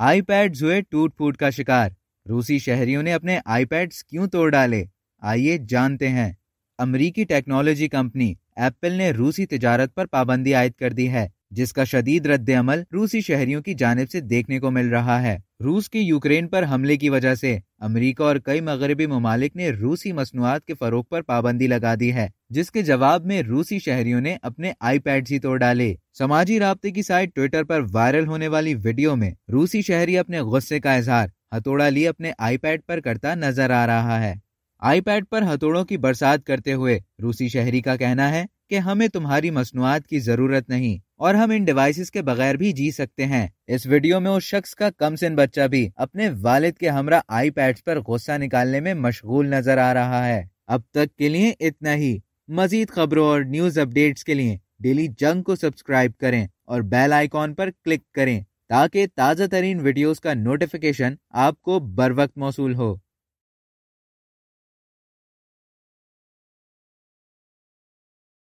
iPad हुए टूट फूट का शिकार रूसी शहरियों ने अपने आईपैड्स क्यों तोड़ डाले आइए जानते हैं अमरीकी टेक्नोलॉजी कंपनी एप्पल ने रूसी तजारत पर पाबंदी आयद कर दी है जिसका शदीद रद्द अमल रूसी शहरियों की जानब से देखने को मिल रहा है रूस के यूक्रेन पर हमले की वजह से अमेरिका और कई मगरबी ममालिक ने रूसी मसनूआत के फरोग पर पाबंदी लगा दी है जिसके जवाब में रूसी शहरियों ने अपने आईपैड ही तोड़ डाले समाजी रबते की साइट ट्विटर पर वायरल होने वाली वीडियो में रूसी शहरी अपने गुस्से का इजहार हथौड़ा लिए अपने आईपैड पर करता नजर आ रहा है आईपैड पर हथौड़ों की बरसात करते हुए रूसी शहरी का कहना है कि हमें तुम्हारी मसनूआत की जरूरत नहीं और हम इन डिवाइसेस के बगैर भी जी सकते हैं इस वीडियो में उस शख्स का कम सिन बच्चा भी अपने वालिद के हमरा आई पैड पर गुस्सा निकालने में मशगूल नजर आ रहा है अब तक के लिए इतना ही मजीद खबरों और न्यूज अपडेट्स के लिए डेली जंग को सब्सक्राइब करें और बेल आइकॉन पर क्लिक करें ताकि ताज़ा तरीन वीडियोज का नोटिफिकेशन आपको बर वक्त मौसू हो